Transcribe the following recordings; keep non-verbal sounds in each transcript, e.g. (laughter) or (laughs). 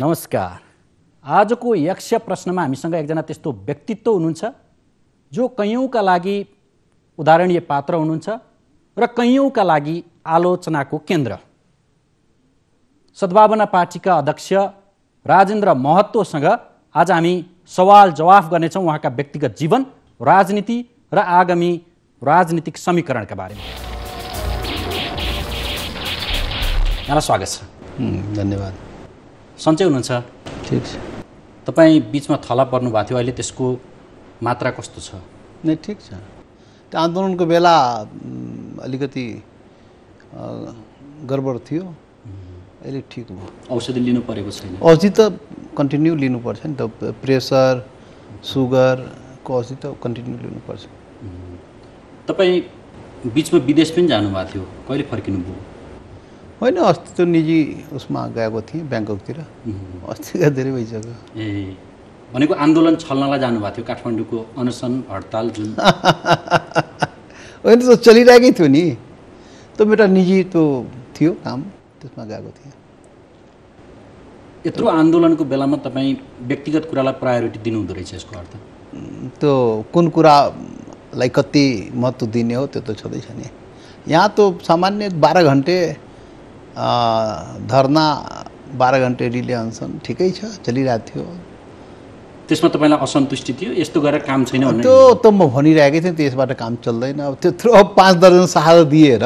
नमस्कार आजको यक्ष प्रश्नमा हामीसँग एकजना त्यस्तो व्यक्तित्व हुनुहुन्छ जो कैयौँका लागि उदाहरणीय पात्र हुनुहुन्छ र कैयौँका लागि आलोचनाको केन्द्र सद्भावना पार्टीका अध्यक्ष राजेन्द्र महतोसँग आज हामी सवाल जवाफ गर्नेछौँ उहाँका व्यक्तिगत जीवन राजनीति र आगामी राजनीतिक समीकरणका बारेमा यहाँलाई स्वागत छ धन्यवाद सन्चै हुनुहुन्छ ठिक छ तपाईँ बिचमा थला पर्नु भएको थियो अहिले त्यसको मात्रा कस्तो छ नै ठिक छ त्यो आन्दोलनको बेला अलिकति गडबड थियो अहिले ठिक भयो औषधि लिनु परेको छैन औषधि त कन्टिन्यू लिनुपर्छ नि त प्रेसर सुगरको औषधि त कन्टिन्यू लिनुपर्छ तपाईँ बिचमा विदेश पनि जानुभएको थियो कहिले फर्किनुभयो होइन अस्ति त निजी उसमा गएको थिएँ ब्याङ्ककतिर अस्ति धेरै भइसक्यो ए भनेको आन्दोलन छल्नलाई जानुभएको थियो काठमाडौँको अनसन हडताल जुन होइन त चलिरहेकै थियो नि त मेरो निजी त्यो थियो काम त्यसमा गएको थिएँ यत्रो आन्दोलनको बेलामा तपाईँ व्यक्तिगत कुरालाई प्रायोरिटी दिनुहुँदो रहेछ यसको अर्थ त्यो कुन कुरालाई कति महत्त्व दिने हो त्यो त छँदैछ नि यहाँ त सामान्य बाह्र घन्टे धर्ना बाह्र घन्टे रिले अनसन ठिकै छ चलिरहेको थियो त्यसमा तपाईँलाई असन्तुष्टि थियो यस्तो गरेर काम छैन त्यो त म भनिरहेकै थिएँ त्यसबाट काम चल्दैन अब त्यत्रो अब पाँच दर्जन सहारा दिएर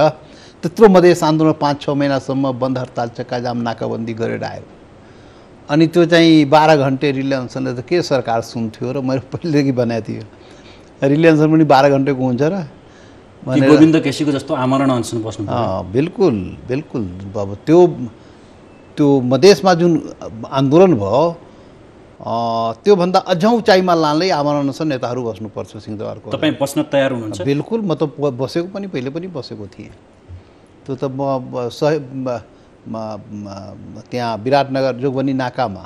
त्यत्रो मधेस आन्दोलन पाँच छ महिनासम्म बन्द हडताल चक्काजाम नाकाबन्दी गरेर आयो अनि त्यो चाहिँ बाह्र घन्टे रिलायन्सनले त के सरकार सुन्थ्यो र मैले (laughs) पहिलेदेखि बनाएको थियो रिलायन्सन पनि बाह्र घन्टेको हुन्छ र गोविन्द केसीको जस्तो आमरण अनसन बस्नु बिल्कुल बिल्कुल अब त्यो त्यो मधेसमा जुन आन्दोलन भयो त्योभन्दा अझ उचाइमा आमरण अनसन नेताहरू बस्नुपर्छ सिंहदवारको तपाईँ बस्न तयार हुनुहुन्छ बिल्कुल म त बसेको पनि पहिले पनि बसेको थिएँ त्यो त म सह त्यहाँ विराटनगर जोगबनी नाकामा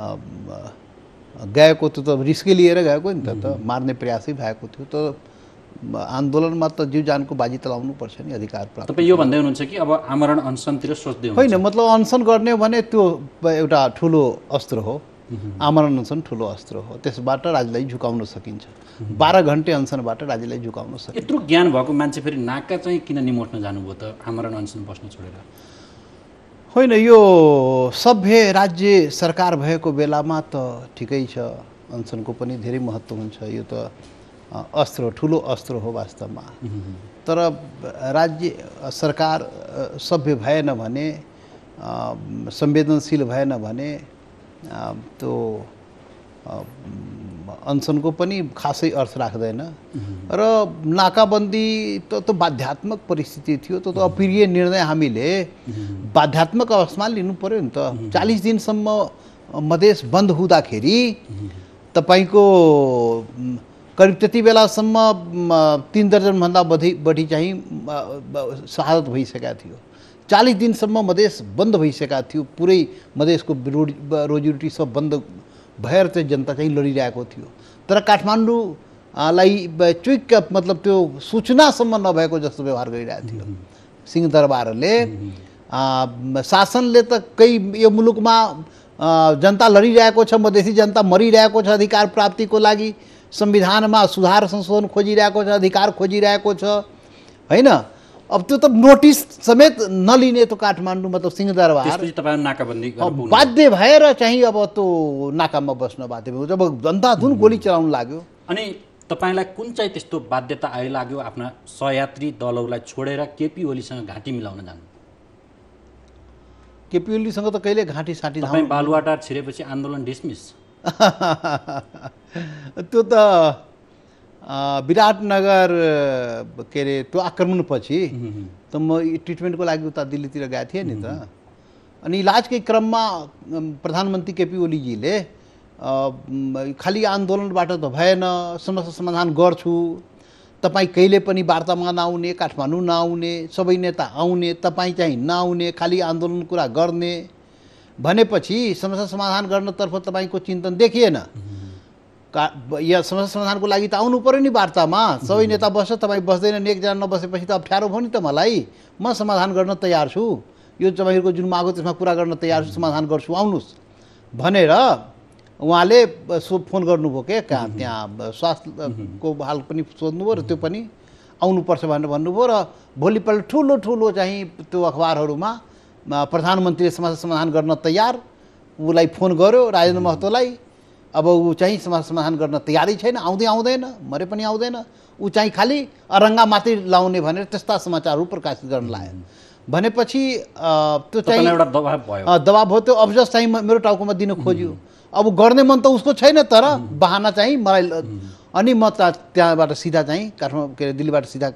गएको त्यो त रिस्कै लिएर गएको नि त मार्ने प्रयासै भएको थियो तर आन्दोलनमा त जीव जानको बाजी त पर्छ नि अधिकार प्राप्त तपाईँ यो भन्दै हुनुहुन्छ कि अब आमरण अनसनतिर सोच्दै होइन मतलब अनसन गर्ने भने त्यो एउटा ठुलो अस्त्र हो आमरण अनसन ठुलो अस्त्र हो त्यसबाट राज्यलाई झुकाउन सकिन्छ बाह्र घन्टे अनसनबाट राज्यलाई झुकाउन सकिन्छ यत्रो ज्ञान भएको मान्छे फेरि नाका चाहिँ किन निमोट्न जानुभयो त आमरण अनसन बस्न छोडेर होइन यो सभ्य राज्य सरकार भएको बेलामा त ठिकै छ अनसनको पनि धेरै महत्त्व हुन्छ यो त अस्त्र ठुलो अस्त्र हो वास्तवमा तर राज्य सरकार सभ्य भएन भने संवेदनशील भएन भने त्यो अनसनको पनि खासै अर्थ राख्दैन र नाकाबन्दी त त बाध्यात्मक परिस्थिति थियो त अप्रिय निर्णय हामीले बाध्यात्मक अवस्थामा लिनु पऱ्यो नि त चालिस दिनसम्म मधेस बन्द हुँदाखेरि तपाईँको करिब बेलासम तीन दर्जन भाग बढी बढी चाहिँ शहादत भइसकेका थियो चालिस दिनसम्म मधेस बन्द थी पूरे मधेश को रोजी रोजीरोटी सब बंद भर से जनता लड़ी रहा थी तर काठमाडौँलाई चुइक्क मतलब तो सूचनासम्म नभएको जस्तो व्यवहार ने शासन ने तो कई ये मूलुक में जनता लड़ी रहा मधेशी जनता मरी रहा अधिकार प्राप्ति को लगी संविधानमा सुधार संशोधन खोजिरहेको छ अधिकार खोजिरहेको छ होइन अब त्यो त नोटिस समेत नलिने त्यो काठमाडौँ मतलब सिंहदरबार बाध्य भएर चाहिँ अब त्यो नाकामा बस्न बाध्य भयो जब जनता धुन गोली चलाउनु लाग्यो अनि तपाईँलाई कुन चाहिँ त्यस्तो बाध्यता लाग्यो आफ्ना सहयात्री दलहरूलाई छोडेर केपी ओलीसँग घाँटी मिलाउन जानु केपी ओलीसँग त कहिले घाँटी साँटी बालुवाटार छिरेपछि आन्दोलन डिसमिस (laughs) त्यो त विराटनगर के अरे त्यो आक्रमणपछि त म ट्रिटमेन्टको लागि उता दिल्लीतिर गएको थिएँ नि त अनि इलाजकै क्रममा प्रधानमन्त्री केपी ओलीजीले खालि आन्दोलनबाट त भएन समस्या समाधान गर्छु तपाईँ कहिले पनि वार्तामा नआउने काठमाडौँ नआउने सबै नेता आउने तपाईँ चाहिँ नआउने खालि आन्दोलन कुरा गर्ने भनेपछि समस्या समाधान गर्नतर्फ तपाईँको चिन्तन देखिएन का या समस्या समाधानको लागि त आउनु पऱ्यो नि वार्तामा सबै नेता बस्छ तपाईँ बस्दैन एकजना नबसेपछि त अप्ठ्यारो भयो नि त मलाई म समाधान गर्न तयार छु यो तपाईँहरूको जुन माग हो त्यसमा कुरा गर्न तयार छु समाधान गर्छु आउनुहोस् भनेर उहाँले सो फोन गर्नुभयो के कहाँ त्यहाँ स्वास्थ्यको हाल पनि सोध्नुभयो र त्यो पनि आउनुपर्छ भनेर भन्नुभयो र भोलिपल्ट ठुलो ठुलो चाहिँ त्यो अखबारहरूमा प्रधानमन्त्रीले समस्या समाधान गर्न तयार उसलाई फोन गर्यो राजेन्द्र महतोलाई अब ऊ चाहिँ समस्या समाधान गर्न तयारै छैन आउँदै आउँदैन मरे पनि आउँदैन ऊ चाहिँ खालि अरङ्गा मात्रै लाउने भनेर त्यस्ता समाचारहरू प्रकाशित गर्न लाग्यो भनेपछि त्यो चाहिँ एउटा दबाब भयो दबाब भयो त्यो अफजस चाहिँ मेरो टाउकोमा दिन खोज्यो अब गर्ने मन त उसको छैन तर बहाना चाहिँ मलाई अनि म त त्यहाँबाट सिधा चाहिँ काठमाडौँ के अरे दिल्लीबाट सिधा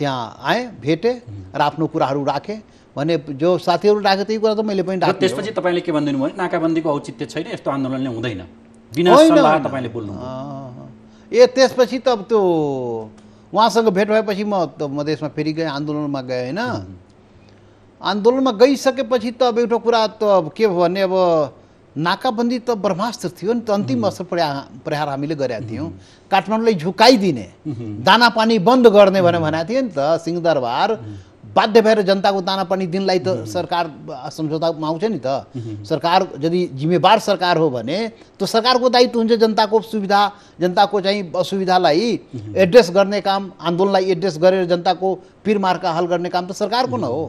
त्यहाँ आएँ भेटेँ र आफ्नो कुराहरू राखेँ भने जो साथीहरू डाकेको त्यही कुरा त मैले पनि डाकेँ त्यसपछि तपाईँले के भनिदिनु भयो नाकाबन्दीको औचित्य छैन यस्तो आन्दोलनले हुँदैन तपाईँले बोल्नु ए त्यसपछि त त्यो उहाँसँग भेट भएपछि म त मधेसमा फेरि गएँ आन्दोलनमा गएँ होइन आन्दोलनमा गइसकेपछि त अब एउटा कुरा त अब के भयो भने अब नाकाबन्दी त ब्रह्मास्त्र थियो नि त अन्तिम अस्त्र प्रया प्रहार हामीले गरेका थियौँ काठमाडौँलाई झुकाइदिने दाना पानी बन्द गर्ने भनेर भनेको थियो नि त सिंहदरबार बाध्य भएर जनताको पनि दिनलाई त सरकार सम्झौतामा आउँछ नि त सरकार यदि जिम्मेवार सरकार हो भने त्यो सरकारको दायित्व हुन्छ जनताको सुविधा जनताको चाहिँ असुविधालाई एड्रेस गर्ने काम आन्दोलनलाई एड्रेस गरेर जनताको मार्का हल गर्ने काम त सरकारको न हो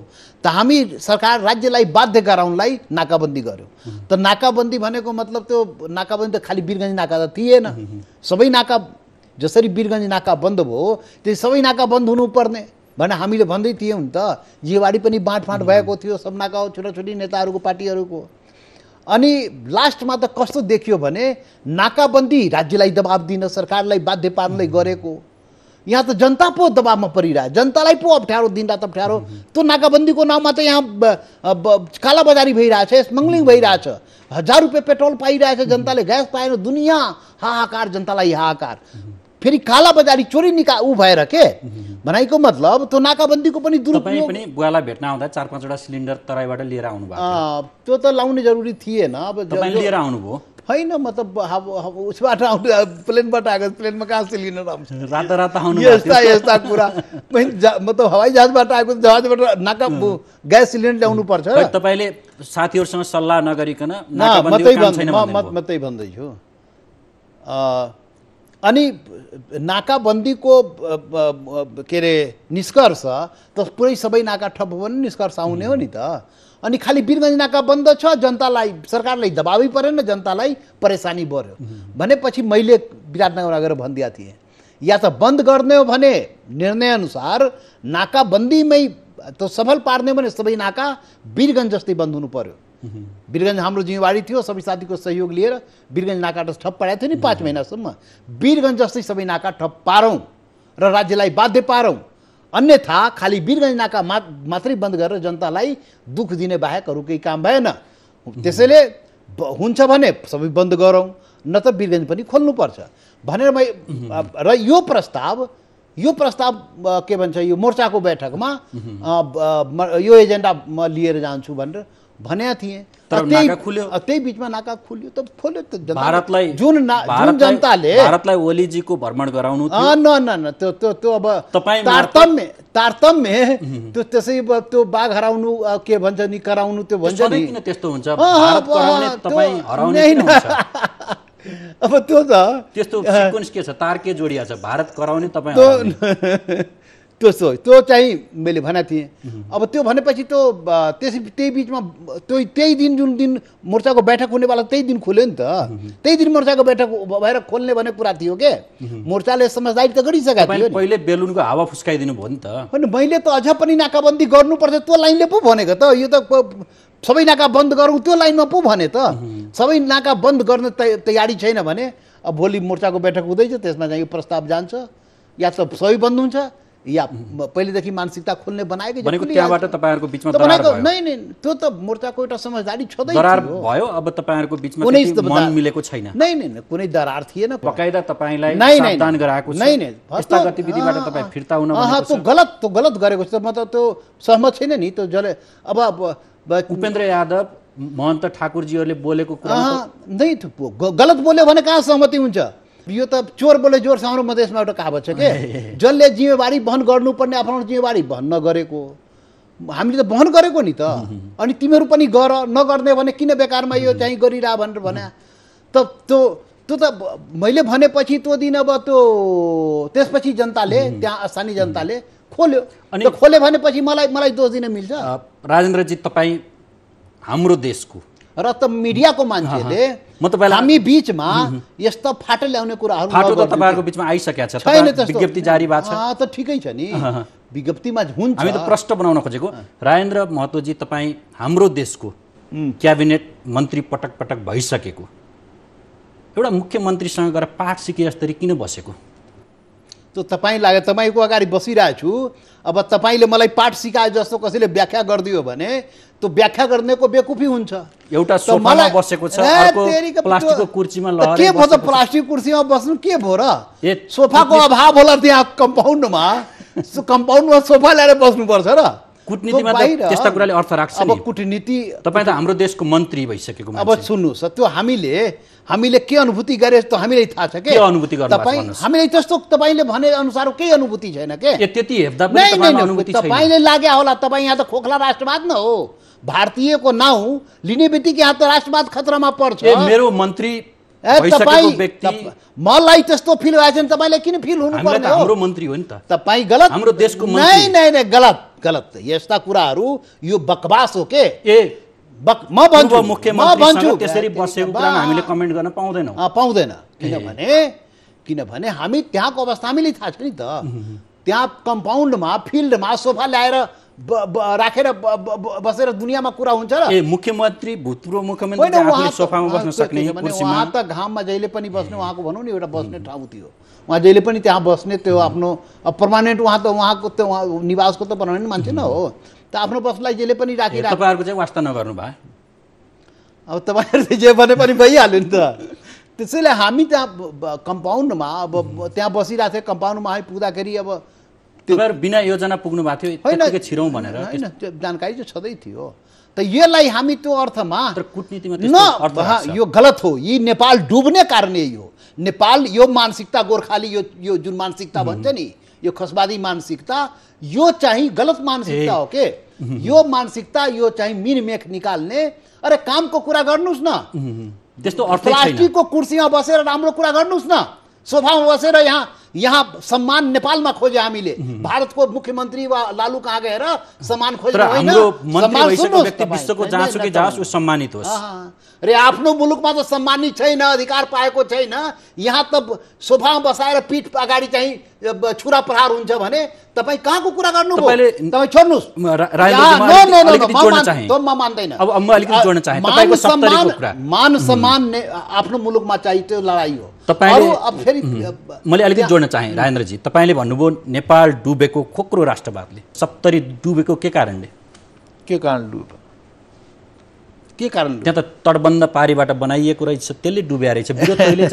त हामी सरकार राज्यलाई बाध्य गराउनलाई नाकाबन्दी गर्यो त नाकाबन्दी भनेको मतलब त्यो नाकाबन्दी त खालि बिरगन्जी नाका त थिएन सबै नाका जसरी बिरगन्जी नाका बन्द भयो त्यही सबै नाका बन्द हुनुपर्ने भने हामीले भन्दै थियौँ नि त जिवाडी पनि बाँडफाँड भएको थियो सपनाका छोराछोरी नेताहरूको पार्टीहरूको अनि लास्टमा त कस्तो देखियो भने नाकाबन्दी राज्यलाई दबाब दिन सरकारलाई बाध्य पार्नले गरेको यहाँ त जनता पो दबाबमा परिरहेछ जनतालाई पो अप्ठ्यारो दिन रात अप्ठ्यारो त्यो नाकाबन्दीको नाउँमा त यहाँ कालाबजारी भइरहेछ स्मग्लिङ भइरहेछ हजार रुपियाँ पेट्रोल पाइरहेछ जनताले ग्यास पाएन दुनियाँ हाहाकार जनतालाई हाहाकार फेरि काला बजारी चोरी निका ऊ भएर के भनाइको मतलब त्यो नाकाबन्दीको पनि दुरुपयोग पनि बुवालाई भेट्न आउँदा चार पाँचवटा सिलिन्डर तराईबाट लिएर आउनुभयो त्यो त लाउने जरुरी थिएन अब लिएर आउनुभयो होइन म त उसबाट आउनु प्लेनबाट आएको प्लेनमा कहाँ सिलिन्डर आउँछ रातो रात आउनु यस्ता यस्ता कुरा म त जहाजबाट आएको जहाजबाट नाका ग्यास सिलिन्डर ल्याउनु पर्छ तपाईँले साथीहरूसँग सल्लाह नगरिकन म भन्दैछु अनि नाकाबन्दीको के अरे निष्कर्ष त पुरै सबै नाका ठप्प पनि निष्कर्ष आउने हो नि त अनि खालि वीरगञ्ज नाका बन्द छ जनतालाई सरकारलाई दबावै परेन जनतालाई परेसानी बढ्यो भनेपछि मैले विराटनगर आएर भनिदिएको थिएँ या त बन्द गर्ने हो भने निर्णयअनुसार नाकाबन्दीमै त सफल पार्ने भने सबै नाका वीरगञ्ज जस्तै बन्द हुनु पर्यो वीरगन्ज हाम्रो जिम्मेवारी थियो सबै साथीको सहयोग लिएर वीरगन्ज नाका ठप पारेको थियो नि पाँच महिनासम्म वीरगन्ज जस्तै सबै नाका ठप पारौँ र राज्यलाई बाध्य पारौँ अन्यथा खालि वीरगन्ज नाका मा मात्रै बन्द गरेर जनतालाई दुःख दिने बाहेक अरू केही काम भएन त्यसैले हुन्छ भने सबै बन्द गरौँ न त वीरगन्ज पनि खोल्नुपर्छ भनेर मै र यो प्रस्ताव यो प्रस्ताव के भन्छ यो मोर्चाको बैठकमा यो एजेन्डा म लिएर जान्छु भनेर भनेका थिएँ त्यही बिचमा नाका खुल्यो त खोल्यो त भारतलाई जुन जुन जनताले भारतलाई ओलीजीको भ्रमण गराउनु न न त्यो त्यो त्यो अब तारतम्य तारतम्य त्यो त्यसै त्यो बाघ हराउनु के भन्छ नि कराउनु त्यो भन्छ नि किन त्यस्तो हुन्छ (laughs) अब त्यो त त्यस्तो सिक्वेन्स के छ तार के जोडिया छ भारत कराउने तपाईँ (laughs) त्यो सो त्यो चाहिँ मैले भनेको थिएँ अब त्यो भनेपछि त्यो त्यस त्यही बिचमा त्यो त्यही दिन जुन दिन मोर्चाको बैठक हुनेवाला त्यही दिन खोल्यो नि त त्यही दिन मोर्चाको बैठक भएर खोल्ने भन्ने कुरा थियो के मोर्चाले समझदारी त गरिसकेको थियो पहिले बेलुनको हावा फुस्काइदिनु भयो नि त होइन मैले त अझ पनि नाकाबन्दी गर्नुपर्छ त्यो लाइनले पो भनेको त यो त सबै नाका बन्द गरौँ त्यो लाइनमा पो भने त सबै नाका बन्द गर्न तयारी छैन भने अब भोलि मोर्चाको बैठक हुँदैछ त्यसमा चाहिँ यो प्रस्ताव जान्छ या त सबै बन्द हुन्छ या पहिलेदेखि मानसिकता खोल्ने बनाएकै भनेको त्यहाँबाट तपाईँहरूको बिचमा दरार नै नै त्यो त मोर्चाको एउटा समझदारी छँदै दरार भयो अब तपाईँहरूको बिचमा कुनै मन मिलेको छैन नै नै कुनै दरार थिएन बकाइदा तपाईँलाई दान गराएको छ नै नै यस्ता गतिविधिबाट तपाईँ फिर्ता हुन त्यो गलत त्यो गलत गरेको छ म त त्यो सहमत छैन नि त्यो जले अब उपेन्द्र यादव महन्त ठाकुरजीहरूले बोलेको कुरा नै गलत बोल्यो भने कहाँ सहमति हुन्छ यो त चोर बोले जोरसँग हाम्रो मधेसमा एउटा कहावत छ के (laughs) जसले जिम्मेवारी बहन गर्नुपर्ने आफ्नो जिम्मेवारी बहन नगरेको हामीले त बहन गरेको नि त (laughs) अनि तिमीहरू पनि गर नगर्ने भने किन बेकारमा यो चाहिँ गरिरह भनेर भने त त्यो त्यो त मैले भनेपछि त्यो दिन अब त्यो त्यसपछि जनताले (laughs) त्यहाँ स्थानीय जनताले खोल्यो अनि खोल्यो भनेपछि मलाई मलाई दोष दिन मिल्छ राजेन्द्रजी तपाईँ हाम्रो देशको र त मिडियाको मान्छेले म तपाईँ हामी बिचमा यस्तो फाटो ल्याउने कुराहरू फाटो त तपाईँहरूको बिचमा छ छैन विज्ञप्ति जारी भएको त ठिकै छ नि विज्ञप्तिमा हुन्छ हामी त प्रष्ट बनाउन खोजेको राजेन्द्र महतोजी तपाईँ हाम्रो देशको क्याबिनेट मन्त्री पटक पटक भइसकेको एउटा मुख्यमन्त्रीसँग गएर पाठ सिके जस्तरी किन बसेको त्यो तपाईँ लाग्यो तपाईँको अगाडि बसिरहेछु अब तपाईँले मलाई पाठ सिकायो जस्तो कसैले व्याख्या गरिदियो भने त्यो व्याख्या गर्नेको बेकुफी हुन्छ एउटा सोफामा बसेको छ अर्को प्लास्टिकको कुर्सीमा लहरे के भयो त प्लास्टिक कुर्सीमा बस्नु के भयो र सोफाको अभाव होला त्यहाँ कम्पाउन्डमा कम्पाउन्डमा सोफा ल्याएर बस्नुपर्छ र कुटनीतिमा त्यस्ता कुराले अर्थ राख्छ अब कुटनीति तपाईँ त हाम्रो देशको मन्त्री भइसकेको अब सुन्नुहोस् त्यो हामीले हामीले के अनुभूति गरे जस्तो हामीलाई थाहा छ के अनुभूति तपाईँ हामीलाई त्यस्तो तपाईँले भने अनुसार केही अनुभूति छैन के त्यति हेर्दा तपाईँले लागे होला तपाईँ यहाँ त खोखला राष्ट्रवाद न हो भारतीयको नाउँ लिने बित्तिकै यहाँ त राष्ट्रवाद खतरामा पर्छ मेरो मन्त्री मलाई त्यस्तो फिल भएको छ भने तपाईँलाई किन फिल हुनु पर्ने हो हाम्रो मन्त्री हो नि त तपाईँ गलत हाम्रो देशको नै नै गलत गलत यस्ता कुराहरू यो बकवास हो के ए बक म भन्छु म भन्छु त्यसरी बसेको कुरामा हामीले कमेन्ट गर्न पाउँदैनौँ पाउँदैन किनभने किनभने हामी त्यहाँको अवस्था हामीले थाहा छ नि त त्यहाँ कम्पाउन्डमा फिल्डमा सोफा ल्याएर राखेर बसेर दुनियाँमा कुरा हुन्छ र ए मुख्यमन्त्री भूतपूर्व मुख्यमन्त्री सोफामा बस्न सक्ने उहाँ त घाममा जहिले पनि बस्ने उहाँको भनौँ नि एउटा बस्ने ठाउँ थियो उहाँ जहिले पनि त्यहाँ बस्ने त्यो आफ्नो पर्मानेन्ट उहाँ त उहाँको त उहाँ निवासको त पर्मानेन्ट मान्छे न हो त आफ्नो बसलाई जहिले पनि राखेर तपाईँहरूको चाहिँ वास्ता नगर्नु भयो अब तपाईँहरूले जे भने पनि भइहाल्यो नि त त्यसैले हामी त्यहाँ कम्पाउन्डमा अब त्यहाँ बसिरहेको थियो कम्पाउन्डमा आइपुग्दाखेरि अब बिना योजना पुग्नु भएको थियो होइन छिरौँ भनेर होइन त्यो जानकारी चाहिँ छँदै थियो त यसलाई हामी त्यो अर्थमा कुटनीतिमा यो गलत हो यी नेपाल डुब्ने कारण यही हो नेपाल यो मानसिकता गोर्खाली यो यो जुन मानसिकता भन्छ नि यो खसवादी मानसिकता यो चाहिँ गलत मानसिकता हो के यो मानसिकता यो चाहिँ मिनमेख निकाल्ने अरे कामको कुरा गर्नुहोस् न त्यस्तो प्लास्टिकको कुर्सीमा बसेर राम्रो कुरा गर्नुहोस् न सोफामा बसेर यहाँ यहाँ सम्मान नेपालमा खोजे हामीले भारतको मुख्यमन्त्री वा लालु कहाँ गएर सम्मान खोज्नु सम्मानित आफ्नो मुलुकमा त सम्मानित छैन अधिकार पाएको छैन यहाँ त सोफामा बसाएर पीठ अगाडि चाहिँ छुरा प्रहार हुन्छ भने तपाईँ कहाँको कुरा गर्नु मान्दैन मान सम्मान आफ्नो मुलुकमा चाहिँ त्यो लडाइँ हो तपाईँले मैले अलिकति जोड्न चाहेँ राजेन्द्रजी तपाईँले भन्नुभयो नेपाल डुबेको खोक्रो राष्ट्रवादले सप्तरी डुबेको के कारणले के कारण डुब के कारण त्यहाँ त तटबन्ध पारीबाट बनाइएको रहेछ त्यसले डुब्या रहेछ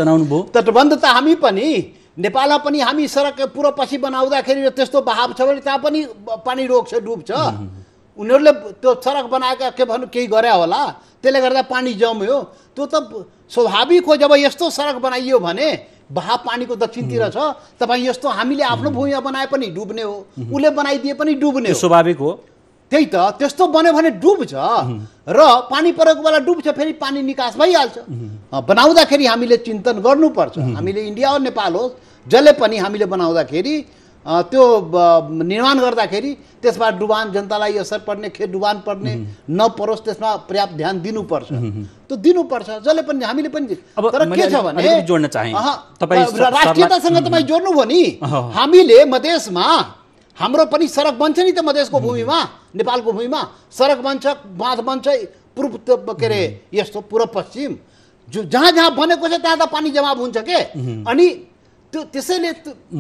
जनाउनु भयो (laughs) तटबन्ध त हामी पनि नेपालमा पनि हामी सडक पूर्व पछि बनाउँदाखेरि त्यस्तो बहाव छ भने त्यहाँ पनि पानी रोक्छ डुब्छ उनीहरूले त्यो सडक बनाएका के भन्नु केही गरे होला त्यसले गर्दा पानी जम्यो त्यो त स्वाभाविक हो जब यस्तो सडक बनाइयो भने बहा पानीको दक्षिणतिर छ तपाईँ यस्तो हामीले आफ्नो भूमिमा बनाए पनि डुब्ने हो उसले बनाइदिए पनि डुब्ने स्वाभाविक हो त्यही त त्यस्तो बन्यो भने डुब्छ र पानी परेको बेला डुब्छ फेरि पानी निकास भइहाल्छ बनाउँदाखेरि हामीले चिन्तन गर्नुपर्छ हामीले इन्डिया हो नेपाल हो जसले पनि हामीले बनाउँदाखेरि त्यो निर्माण गर्दाखेरि त्यसमा डुबान जनतालाई असर पर्ने खे डुबान पर्ने नपरोस् त्यसमा पर्याप्त ध्यान दिनुपर्छ त्यो दिनुपर्छ जसले पनि हामीले पनि तर के छ भने जोड्न चाहे राष्ट्रियतासँग तपाईँ जोड्नुभयो नि हामीले मधेसमा हाम्रो पनि सडक बन्छ नि त मधेसको भूमिमा नेपालको भूमिमा सडक बन्छ बाँध बन्छ पूर्व के अरे यस्तो पूर्व पश्चिम जो जहाँ जहाँ बनेको छ त्यहाँ त पानी जमाब हुन्छ के अनि त्यो त्यसैले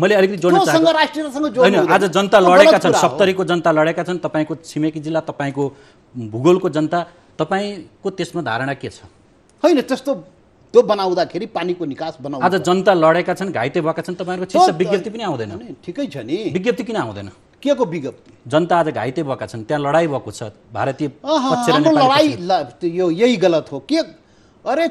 मैले अलिकति जोड्न होइन आज जनता लडेका छन् सप्तरीको जनता लडेका छन् तपाईँको छिमेकी जिल्ला तपाईँको भूगोलको जनता तपाईँको त्यसमा धारणा के छ होइन त्यस्तो त्यो बनाउँदाखेरि पानीको निकास बनाउ आज जनता लडेका छन् घाइते भएका छन् तपाईँहरूको विज्ञप्ति पनि आउँदैन ठिकै छ नि विज्ञप्ति किन आउँदैन के को विज्ञप्ति जनता आज घाइते भएका छन् त्यहाँ लडाइँ भएको छ भारतीय लडाइँ यो यही गलत हो के अरे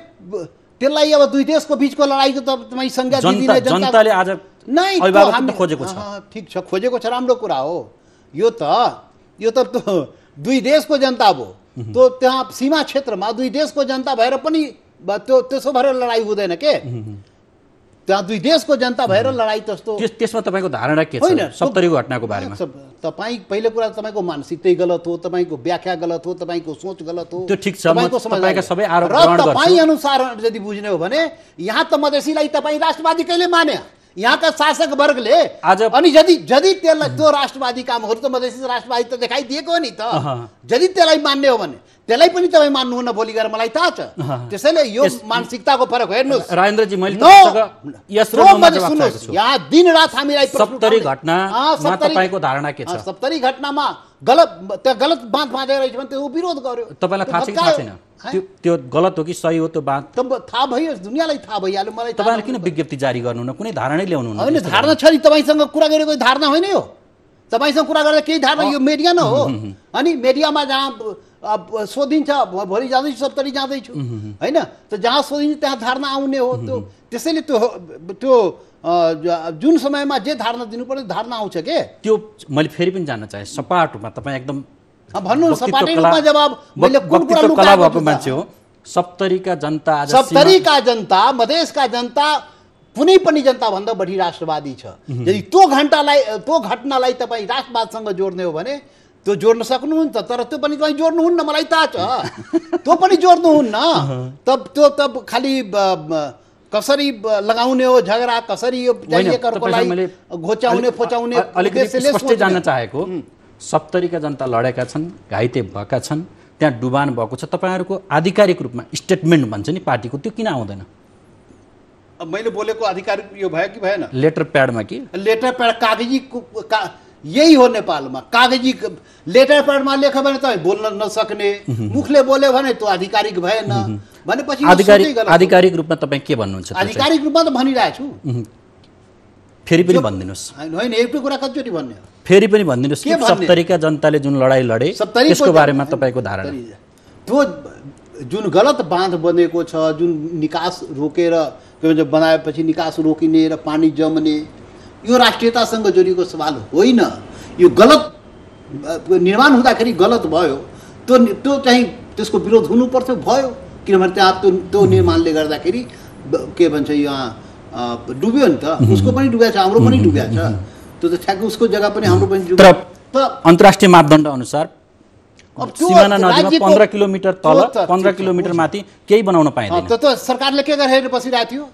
त्यसलाई अब दुई देशको बिचको लडाइँको तपाईँ संज्ञा जनताले आज नै खोजेको छ ठिक छ खोजेको छ राम्रो कुरा हो यो त यो त दुई देशको जनता हो त्यो त्यहाँ सीमा क्षेत्रमा दुई देशको जनता भएर पनि त्यो त्यसो भएर लडाइँ हुँदैन के त्यहाँ दुई देशको जनता भएर लडाइँ जस्तो त्यसमा तपाईँको धारणा के होइन सत्तरीको घटनाको बारेमा तपाईँ पहिलो कुरा तपाईँको मानसिकतै गलत हो तपाईँको व्याख्या गलत हो तपाईँको सोच गलत हो त्यो ठिक छ सबै आरोप तपाईँ अनुसार यदि बुझ्ने हो भने यहाँ त मधेसीलाई तपाईँ राष्ट्रवादी कहिले मान्यो यहाँका शासक वर्गले आज अनि यदि यदि त्यसलाई त्यो राष्ट्रवादी कामहरू त मधेसी राष्ट्रवादी त देखाइदिएको हो नि त यदि त्यसलाई मान्ने हो भने त्यसलाई पनि तपाईँ मान्नुहुन्न भोलि गएर मलाई थाहा छ त्यसैले यो मानसिकताको फरक हेर्नुहोस् राजेन्द्रजी मैले यहाँ दिन रात हामीलाई सप्तरी घटना तपाईँको धारणा के छ सप्तरी घटनामा गलत त्यहाँ गलत बाँध बाँधेर रहेछ भने त्यो विरोध गर्यो तपाईँलाई थाहा छैन त्यो गलत हो कि सही हो त्यो बाँध थाहा भयो दुनियाँलाई थाहा भइहाल्यो मलाई तपाईँले किन विज्ञप्ति जारी गर्नुहुन्न कुनै धारणै ल्याउनु होइन धारणा छ नि तपाईँसँग कुरा गरेको धारणा होइन यो तपाईँसँग कुरा गर्दा केही धारणा यो मिडिया न हो अनि मिडियामा जहाँ सोधिन्छ भोलि जाँदैछु सत्तरी जाँदैछु होइन त जहाँ सोधिन्छ त्यहाँ धारणा आउने हो त्यो त्यसैले त्यो त्यो जुन समयमा जे धारणा दिनु पर्यो धारणा आउँछ के त्यो मैले फेरि पनि जान्न चाहेँ सपाट रूपमा तपाईँ एकदम भन्नु मान्छे हो सप्तरीका जनता सप्तरीका जनता मधेसका जनता कुनै पनि जनताभन्दा बढी राष्ट्रवादी छ यदि त्यो घन्टालाई त्यो घटनालाई तपाईँ राष्ट्रवादसँग जोड्ने हो भने त्यो जोड्न सक्नुहुन्छ तर त्यो पनि तपाईँ जोड्नुहुन्न मलाई थाहा छ (laughs) त्यो पनि जोड्नुहुन्न तब त्यो त खालि कसरी लगाउने हो झगडा कसरी यो घोचाउने फोचाउने अलिकति जान्न चाहेको सप्तरीका जनता लडेका छन् घाइते भएका छन् त्यहाँ डुबान भएको छ तपाईँहरूको आधिकारिक रूपमा स्टेटमेन्ट भन्छ नि पार्टीको त्यो किन आउँदैन मैले बोलेको आधिकारिक यो भयो कि भएन लेटर प्याडमा कि लेटर प्याड कागजी यही हो नेपालमा कागजी लेटर प्याडमा लेख्यो भने तपाईँ बोल्न नसक्ने मुखले बोल्यो भने त्यो आधिकारिक भएन भनेपछि आधिकारिक आधिकारिक रूपमा तपाईँ के भन्नुहुन्छ आधिकारिक रूपमा त भनिरहेको छु फेरि पनि भनिदिनुहोस् होइन एउटै कुरा कतिचोटि भन्ने फेरि पनि भनिदिनुहोस् के सप्तरीका जनताले जुन लडाइँ लडे त्यसको बारेमा तपाईँको धारणा त्यो जुन गलत बाँध बनेको छ जुन निकास रोकेर के भन्छ बनाएपछि निकास रोकिने र पानी जम्ने यो राष्ट्रियतासँग जोडिएको सवाल होइन यो गलत निर्माण हुँदाखेरि गलत भयो त्यो त्यो चाहिँ त्यसको विरोध हुनुपर्थ्यो भयो किनभने त्यहाँ त्यो त्यो निर्माणले गर्दाखेरि के भन्छ यहाँ डुब्यो नि त उसको पनि डुब्या छ हाम्रो पनि डुब्या छ त्यो त ठ्याक्कै उसको जग्गा पनि हाम्रो पनि तर अन्तर्राष्ट्रिय मापदण्ड अनुसार सिमाना नदीमा पन्ध्र किलोमिटर तल पन्ध्र किलोमिटर माथि केही बनाउन त्यो त सरकारले के गरेर बसिरहेको थियो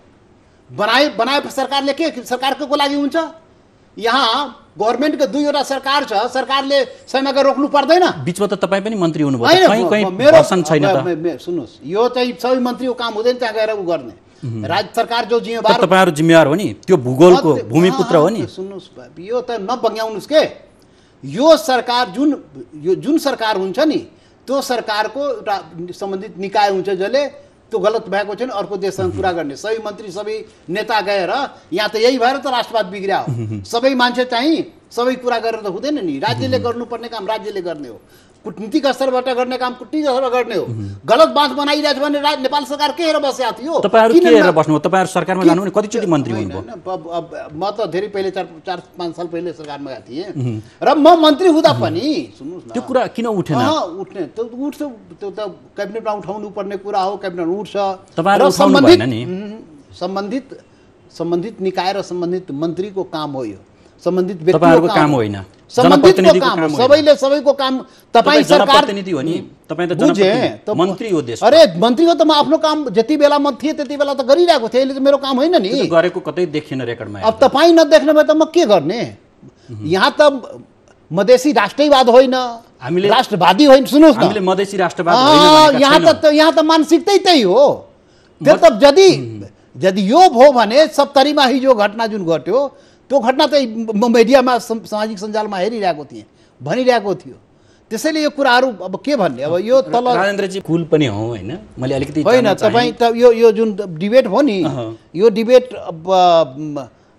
बनाए बनाए सरकारले के सरकारको लागि हुन्छ यहाँ गभर्मेन्टको दुईवटा सरकार छ सरकारले सेनाको रोक्नु पर्दैन बिचमा त तपाईँ पनि मन्त्री हुनुभयो मेरो सुन्नुहोस् यो चाहिँ सबै मन्त्रीको काम हुँदैन त्यहाँ गएर ऊ गर्ने राज्य सरकार जो जिम्मेवार तपाईँहरू जिम्मेवार हो नि त्यो भूगोलको भूमिपुत्र हो नि सुन्नुहोस् यो त नबग्याउनुहोस् के यो सरकार जुन यो जुन सरकार हुन्छ नि त्यो सरकारको एउटा सम्बन्धित निकाय हुन्छ जसले त्यो गलत भएको छैन अर्को देशसँग कुरा गर्ने सबै मन्त्री सबै नेता गएर यहाँ त यही भएर त राष्ट्रवाद बिग्रिया हो (laughs) सबै मान्छे चाहिँ सबै कुरा गरेर त हुँदैन नि राज्यले गर्नुपर्ने काम राज्यले गर्ने हो कुटनीतिक स्तरबाट गर्ने काम कुटनीतिक स्तरबाट गर्ने हो गलत बाँच बनाइरहेछ भने नेपाल सरकार के हेरेर बसेको थियो तपाईँहरू तपाईँहरू सरकारमा जानु कतिचोटि मन्त्री हुनुभयो म त धेरै पहिले चार चार पाँच साल पहिले सरकारमा गएको थिएँ र म मन्त्री हुँदा पनि सुन्नुहोस् त्यो कुरा किन उठेन उठ्ने त्यो उठ्छ त्यो त क्याबिनेटमा उठाउनु पर्ने कुरा हो क्याबिनेट उठ्छ तपाईँहरू सम्बन्धित सम्बन्धित सम्बन्धित निकाय र सम्बन्धित मन्त्रीको काम हो यो सम्बन्धित व्यक्तिको काम होइन सबैले सबैको काम तपाईँ सरकार हो नि मन्त्री हो देश अरे मन्त्री हो त म आफ्नो काम जति बेला म थिएँ त्यति बेला त गरिरहेको थिएँ अहिले त मेरो काम होइन नि गरेको कतै देखिन रेकर्डमा अब तपाईँ नदेख्ने भए त म के गर्ने यहाँ त मधेसी राष्ट्रैवाद होइन हामीले राष्ट्रवादी होइन सुन्नुहोस् हामीले मधेसी राष्ट्रवाद यहाँ त यहाँ त मानसिकतै त्यही हो त्यो त यदि यदि यो भयो भने सप्तरीमा हिजो घटना जुन घट्यो त्यो घटना चाहिँ म मिडियामा सामाजिक सञ्जालमा हेरिरहेको थिएँ भनिरहेको थियो त्यसैले यो कुराहरू अब के भन्ने अब यो तल राजेन्द्रजी कुल पनि हो होइन मैले अलिकति होइन तपाईँ त यो यो जुन डिबेट हो नि यो डिबेट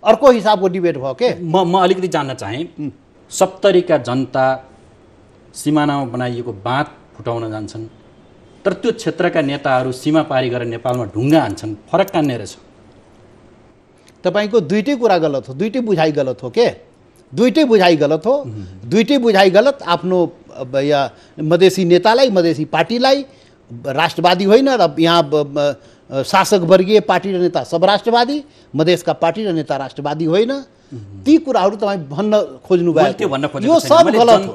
अर्को हिसाबको डिबेट भयो के म म अलिकति जान्न चाहेँ सप्तरीका जनता सिमानामा बनाइएको बाँध फुटाउन जान्छन् तर त्यो क्षेत्रका नेताहरू सीमा पारी गरेर नेपालमा ढुङ्गा हान्छन् फरक कान्ने रहेछ तपाई को दुईट कुरा गलत हो दुइटै बुझाई गलत हो के दुइटै बुझाई गलत हो हम्म। दुइटै बुझाई गलत आपको या मधेसी नेतालाई मधेशी पार्टी राष्ट्रवादी होना र शासक वर्गीय पार्टी र नेता सब राष्ट्रवादी मधेश का पार्टी र नेता राष्ट्रवादी होना ती कुराहरू तपाईँ भन्न खोज्नु भयो यो सब गलत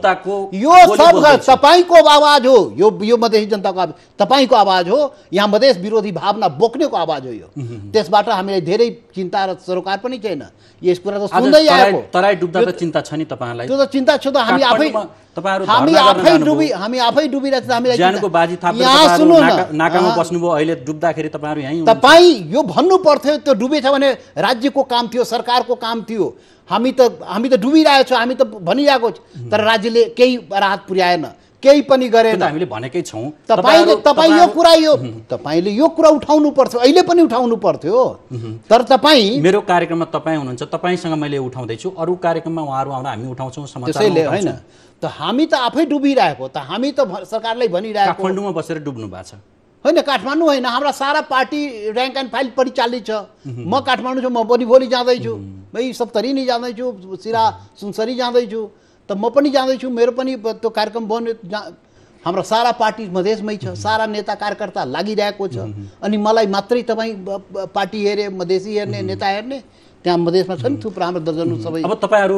यो सब तपाईँको आवाज हो यो यो मधेसी जनताको आवाज तपाईँको आवाज हो यहाँ मधेस विरोधी भावना बोक्नेको आवाज हो यो त्यसबाट हामीलाई धेरै चिन्ता र सरोकार पनि छैन यस कुरा त सुन्दै आएको तराई डुब्दा त चिन्ता छ नि तपाईँलाई त्यो त चिन्ता छ त हामी आफै हामी आफै डुबी हामी आफै डुबिरहेको छ हामीलाई यहाँ नाकामा बस्नुभयो अहिले डुब्दाखेरि तपाईँहरू यहीँ तपाईँ यो भन्नु पर्थ्यो त्यो डुबेछ भने राज्यको काम थियो सरकारको काम थियो थियो हामी त हामी त डुबिरहेछौँ हामी त भनिरहेको तर राज्यले केही राहत पुर्याएन केही पनि गरेन हामीले भनेकै छौँ तपाईँले तपाईँ यो कुरा यो तपाईँले यो कुरा उठाउनु पर्थ्यो अहिले पनि उठाउनु पर्थ्यो तर तपाईँ मेरो कार्यक्रममा तपाईँ हुनुहुन्छ तपाईँसँग मैले उठाउँदैछु अरू कार्यक्रममा उहाँहरू आउँदा हामी उठाउँछौँ त्यसैले होइन त हामी त आफै डुबिरहेको त हामी त सरकारलाई भनिरहेको काठमाडौँमा बसेर डुब्नु भएको छ होइन काठमाडौँ होइन हाम्रा सारा पार्टी ऱ्याङ्क एन्ड फाइल परिचालित छ म काठमाडौँ छु म पनि भोलि जाँदैछु भाइ सप्तरी नै जाँदैछु सिरा सुनसरी जाँदैछु त म पनि जाँदैछु मेरो पनि त्यो कार्यक्रम बन्यो हाम्रो सारा पार्टी मधेसमै छ सारा नेता कार्यकर्ता लागिरहेको छ अनि मलाई मात्रै तपाईँ पार्टी हेरे मधेसी हेर्ने नेता हेर्ने त्यहाँ मधेसमा छ नि थुप्रो हाम्रो दर्जन सबै अब तपाईँहरू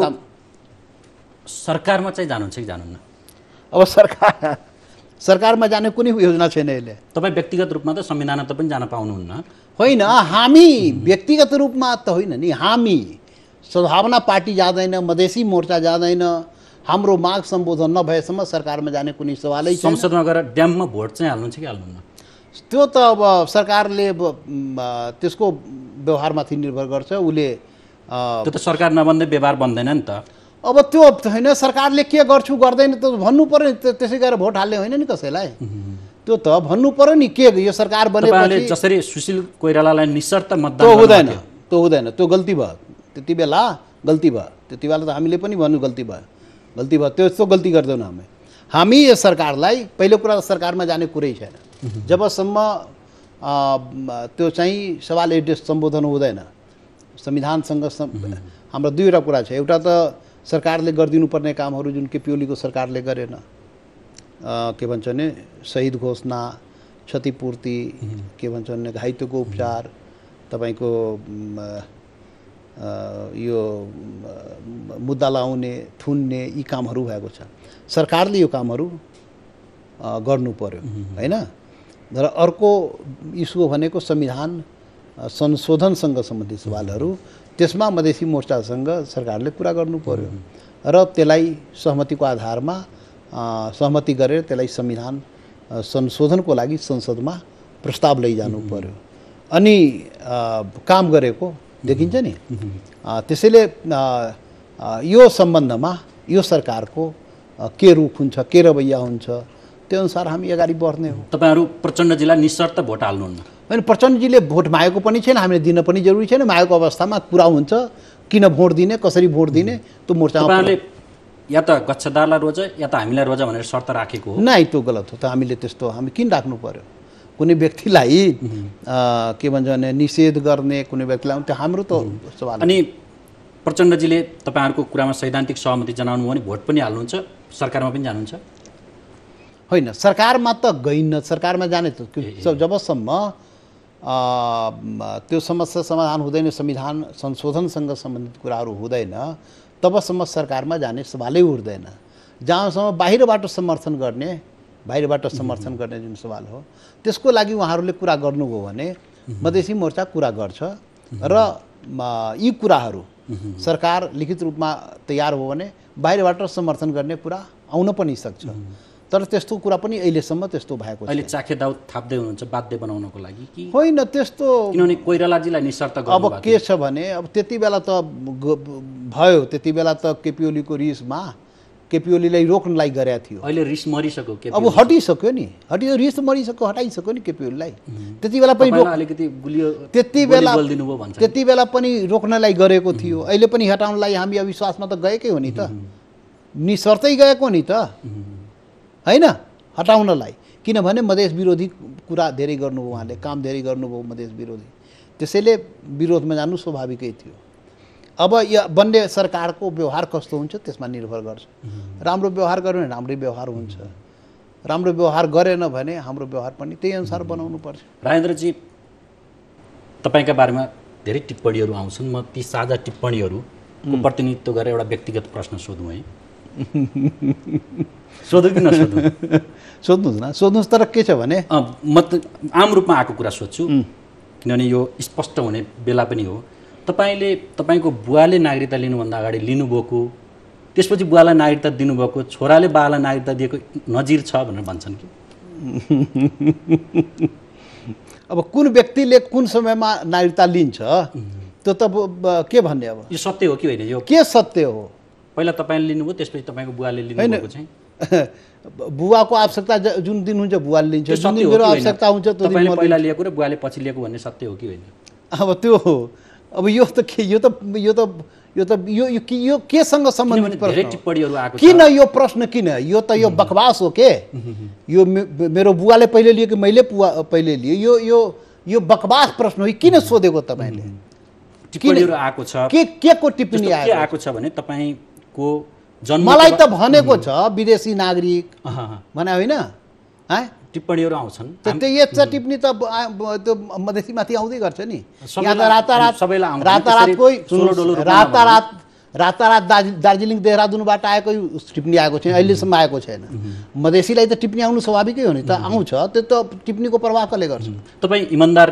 सरकारमा चाहिँ जानुहुन्छ कि जानुहुन्न अब सरकार सरकारमा जाने कुनै योजना छैन यसले तपाईँ व्यक्तिगत रूपमा त संविधानमा त पनि जान पाउनुहुन्न होइन हामी व्यक्तिगत रूपमा त होइन नि हामी सद्भावना पार्टी जाँदैन मधेसी मोर्चा जाँदैन हाम्रो माग सम्बोधन नभएसम्म सरकारमा जाने कुनै सवालै संसदमा गएर ड्याममा भोट चाहिँ हाल्नुहुन्छ कि हाल्नुहुन्न त्यो त अब सरकारले त्यसको व्यवहारमाथि निर्भर गर्छ उसले त्यो त सरकार नबन्दै व्यवहार बन्दैन नि त अब त्यो होइन सरकारले के गर्छु गर्दैन त भन्नु पऱ्यो नि त्यसै गरेर भोट हाल्ने होइन नि कसैलाई त्यो त भन्नु पऱ्यो नि के यो सरकार बनेपछि जसरी सुशील कोइरालालाई निशर्त मतदान हुँदैन त्यो हुँदैन त्यो गल्ती भयो त्यति बेला गल्ती भयो त्यति बेला त हामीले पनि भन्नु गल्ती भयो गल्ती भयो त्यो यस्तो गल्ती गर्दैनौँ हामी हामी यो सरकारलाई पहिलो कुरा त सरकारमा जाने कुरै छैन जबसम्म त्यो चाहिँ सवाल एड्रेस सम्बोधन हुँदैन संविधानसँग हाम्रो दुईवटा कुरा छ एउटा त सरकारले गरिदिनुपर्ने कामहरू जुन केपी ओलीको सरकारले गरेन के भन्छ भने शहीद घोषणा क्षतिपूर्ति के भन्छ भने घाइतेको उपचार तपाईँको यो मुद्दा लाउने थुन्ने यी कामहरू भएको छ सरकारले यो कामहरू गर्नु पर्यो होइन र अर्को इस्यु भनेको संविधान संशोधनसँग सम्बन्धित सवालहरू त्यसमा मधेसी मोर्चासँग सरकारले कुरा गर्नु पर्यो र त्यसलाई सहमतिको आधारमा सहमति गरेर त्यसलाई संविधान संशोधनको लागि संसदमा प्रस्ताव लैजानु पर्यो अनि काम गरेको देखिन्छ नि त्यसैले यो सम्बन्धमा यो सरकारको के रूप हुन्छ के रवैया हुन्छ त्यो अनुसार हामी अगाडि बढ्ने हो तपाईँहरू प्रचण्डजीलाई निशर्त भोट हाल्नुहुन्न अनि प्रचण्डजीले भोट मागेको पनि छैन हामीले दिन पनि जरुरी छैन मागेको अवस्थामा कुरा हुन्छ किन भोट दिने कसरी भोट दिने त्यो मोर्चाले या त गच्छदारलाई रोज या त हामीलाई रोज भनेर शर्त राखेको हो नै त्यो गलत हो त हामीले त्यस्तो हामी किन राख्नु पर्यो कुनै व्यक्तिलाई के भन्छ भने निषेध गर्ने कुनै व्यक्तिलाई त्यो हाम्रो त सवाल अनि प्रचण्डजीले तपाईँहरूको कुरामा सैद्धान्तिक सहमति जनाउनु भने भोट पनि हाल्नुहुन्छ सरकारमा पनि जानुहुन्छ होइन सरकारमा त गइन्न सरकारमा जाने त जबसम्म त्यो समस्या समाधान हुँदैन संविधान संशोधनसँग सम्बन्धित कुराहरू हुँदैन तबसम्म सरकारमा जाने सवालै उठ्दैन जहाँसम्म बाहिरबाट समर्थन गर्ने बाहिरबाट समर्थन गर्ने जुन सवाल हो त्यसको लागि उहाँहरूले कुरा गर्नु हो भने मधेसी मोर्चा कुरा गर्छ र यी कुराहरू सरकार लिखित रूपमा तयार हो भने बाहिरबाट समर्थन गर्ने कुरा आउन पनि सक्छ तर त्यस्तो कुरा पनि अहिलेसम्म त्यस्तो भएको अहिले चाखे दाउ थाप्दै हुनुहुन्छ बाध्य बनाउनको लागि कि होइन त्यस्तो किनभने कोइरालाजीलाई निशर्त अब के छ भने अब त्यति बेला त भयो त्यति बेला त केपिओलीको रिसमा केपिओलीलाई रोक्नलाई गरेका थियो अहिले रिस मरिसक्यो अब हटिसक्यो नि हटियो रिस मरिसक्यो हटाइसक्यो नि केपिओलीलाई त्यति बेला पनि अलिकति गुलियो त्यति बेला त्यति बेला पनि रोक्नलाई गरेको थियो अहिले पनि हटाउनलाई हामी अविश्वासमा त गएकै हो नि त निसर्तै गएको नि त होइन हटाउनलाई किनभने मधेस विरोधी कुरा धेरै गर्नुभयो उहाँले काम धेरै गर्नुभयो मधेस विरोधी त्यसैले विरोधमा जानु स्वाभाविकै थियो अब यो बन्ने सरकारको व्यवहार कस्तो हुन्छ त्यसमा निर्भर गर्छ राम्रो व्यवहार गर्यो भने राम्रै व्यवहार हुन्छ राम्रो व्यवहार गरेन भने हाम्रो व्यवहार पनि त्यही अनुसार बनाउनु पर्छ राजेन्द्रजी तपाईँका बारेमा धेरै टिप्पणीहरू आउँछन् म ती साझा टिप्पणीहरू प्रतिनिधित्व गरेर एउटा व्यक्तिगत प्रश्न सोधौँ है (laughs) सोधौँ कि नसोधौँ सोध्नुहोस् (laughs) न सोध्नुहोस् तर के छ भने म त आम रूपमा आएको कुरा सोध्छु किनभने यो स्पष्ट हुने बेला पनि हो तपाईँले तपाईँको बुवाले नागरिकता लिनुभन्दा अगाडि लिनुभएको त्यसपछि बुवालाई नागरिकता दिनुभएको छोराले बाबालाई नागरिकता दिएको नजिर छ भनेर भन्छन् कि (laughs) अब कुन व्यक्तिले कुन समयमा नागरिकता लिन्छ त्यो त के भन्ने अब यो सत्य हो कि होइन यो के सत्य हो पहिला तपाईँले लिनुभयो त्यसपछि तपाईँको बुवाले लिनुभएको चाहिँ (laughs) बुवाको आवश्यकता जुन दिन हुन्छ बुवाले लिन्छ जुन दिन मेरो आवश्यकता हुन्छ त्यो दिन पहिला लिएको र बुवाले पछि लिएको भन्ने सत्य हो कि होइन अब त्यो हो अब यो त के यो त यो त यो त यो यो के केसँग सम्बन्धित टिप्पणीहरू आएको किन यो प्रश्न किन यो त यो बकवास हो के यो मेरो बुवाले पहिले लियो कि मैले बुवा पहिले लिएँ यो यो यो बकवास प्रश्न हो किन सोधेको तपाईँले टिप्पणीहरू आएको छ के के को टिप्पणी आएको छ भने तपाईँको मलाई त भनेको छ विदेशी नागरिक भने होइन है टिप्पणीहरू आउँछन् त्यो टिप्पणी त त्यो मधेसीमाथि आउँदै गर्छ नि यहाँ त रातारात सबैलाई रातारात रातारात दार्जि दार्जिलिङ देहरादुनबाट आएको टिप्पणी आएको छैन अहिलेसम्म आएको छैन मधेसीलाई त टिप्पणी आउनु स्वाभाविकै हो नि त आउँछ त्यो त टिप्पणीको प्रभाव कसले गर्छ तपाईँ इमान्दार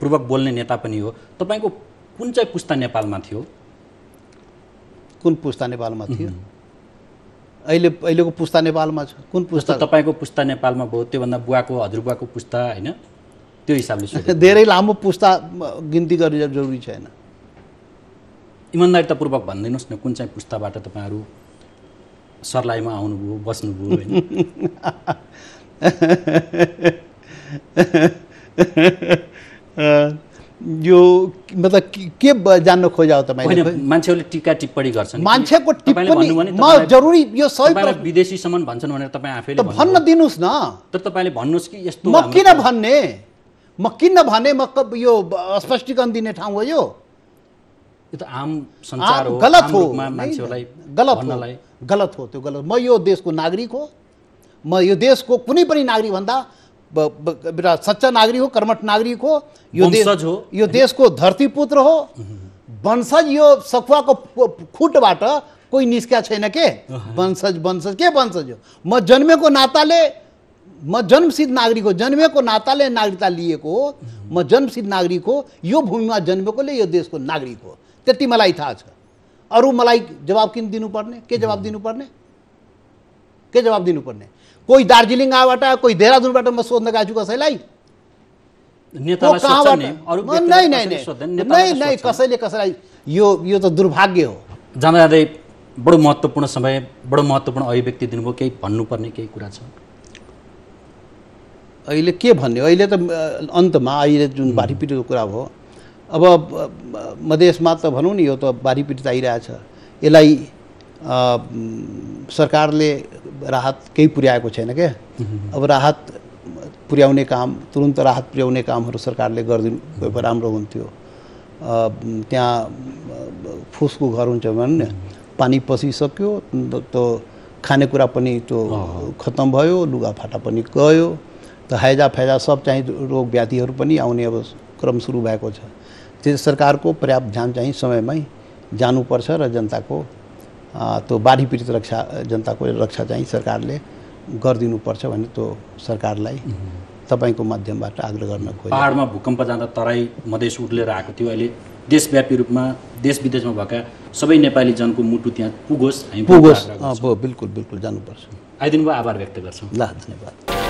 पूर्वक बोल्ने नेता पनि हो तपाईँको कुन चाहिँ पुस्ता नेपालमा थियो कुन पुस्ता नेपालमा थियो अहिले अहिलेको पुस्ता नेपालमा छ कुन पुस्ता तपाईँको पुस्ता नेपालमा भयो त्योभन्दा बुवाको हजुरबुवाको पुस्ता होइन त्यो हिसाबले (laughs) धेरै लामो पुस्ता गिन्ती गर्ने जरुरी छैन इमान्दारितापूर्वक भनिदिनुहोस् न कुन चाहिँ पुस्ताबाट तपाईँहरू सर्लाइमा आउनुभयो बस्नुभयो होइन (laughs) (laughs) यो मतलब के जान्न खोज्यो तपाईँले मान्छेहरूले टिका टिप्पणी गर्छन् मान्छेको टिप्पणी म जरुरी यो सबै विदेशी सामान भन्छन् भनेर तपाईँ आफैले भन्न दिनुहोस् न तर तपाईँले भन्नुहोस् कि यस्तो म किन भन्ने म किन भने म यो स्पष्टीकरण दिने ठाउँ हो यो यो त आम संसार हो गलत हो मान्छेहरूलाई गलत भन्नलाई गलत हो त्यो गलत म यो देशको नागरिक हो म यो देशको कुनै पनि नागरिकभन्दा सच्चा नागरिक हो कर्मठ नागरिक हो यो देश हो यो देश को धरती पुत्र हो वंशज यो खुट बाट कोई निस्किया छे के हाँ। वंशज वंशज के वंशज हो म नाता ले म सिद्ध नागरिक हो नाता ले नागरिकता लिएको को म सिद्ध नागरिक हो यो को ले यो को नागरिक हो तीन मलाई था छ अरू मलाई जवाब किन दिनुपर्ने के जवाब दिनुपर्ने के जवाब दिनुपर्ने कोही दार्जिलिङ आबाट कोही देहरादुनबाट म सोध्न गएको छु कसैलाई कसैले कसैलाई यो यो त दुर्भाग्य हो जाँदा जाँदै बडो महत्त्वपूर्ण समय बडो महत्त्वपूर्ण अभिव्यक्ति दिनुभयो केही भन्नुपर्ने केही कुरा छ अहिले के भन्ने अहिले त अन्तमा अहिले जुन भारी पीडितको कुरा भयो अब मधेसमा त भनौँ नि यो त भारी पीडित आइरहेछ यसलाई सरकारले राहत केही पुर्याएको छैन क्या अब राहत पुर्याउने काम तुरन्त राहत पुर्याउने कामहरू सरकारले गरिदिनु भए राम्रो हुन्थ्यो त्यहाँ फुसको घर हुन्छ भने पानी पसिसक्यो त्यो खानेकुरा पनि त्यो खत्तम भयो लुगाफाटा पनि गयो त हैजा फैजा सब चाहिँ रोग व्याधिहरू पनि आउने अब क्रम सुरु भएको छ त्यो सरकारको पर्याप्त ध्यान चाहिँ समयमै जानुपर्छ र जनताको त्यो बाढी पीडित रक्षा जनताको रक्षा चाहिँ सरकारले गरिदिनुपर्छ भने त्यो सरकारलाई तपाईँको माध्यमबाट आग्रह गर्न खोज्छ पाहाडमा भूकम्प जाँदा तराई मधेस उर्लेर आएको थियो अहिले देशव्यापी रूपमा देश विदेशमा भएका सबै नेपाली जनको मुटु त्यहाँ पुगोस् हामी पुगोस् बिल्कुल बिल्कुल जानुपर्छ आइदिनु भयो आभार व्यक्त गर्छौँ ल धन्यवाद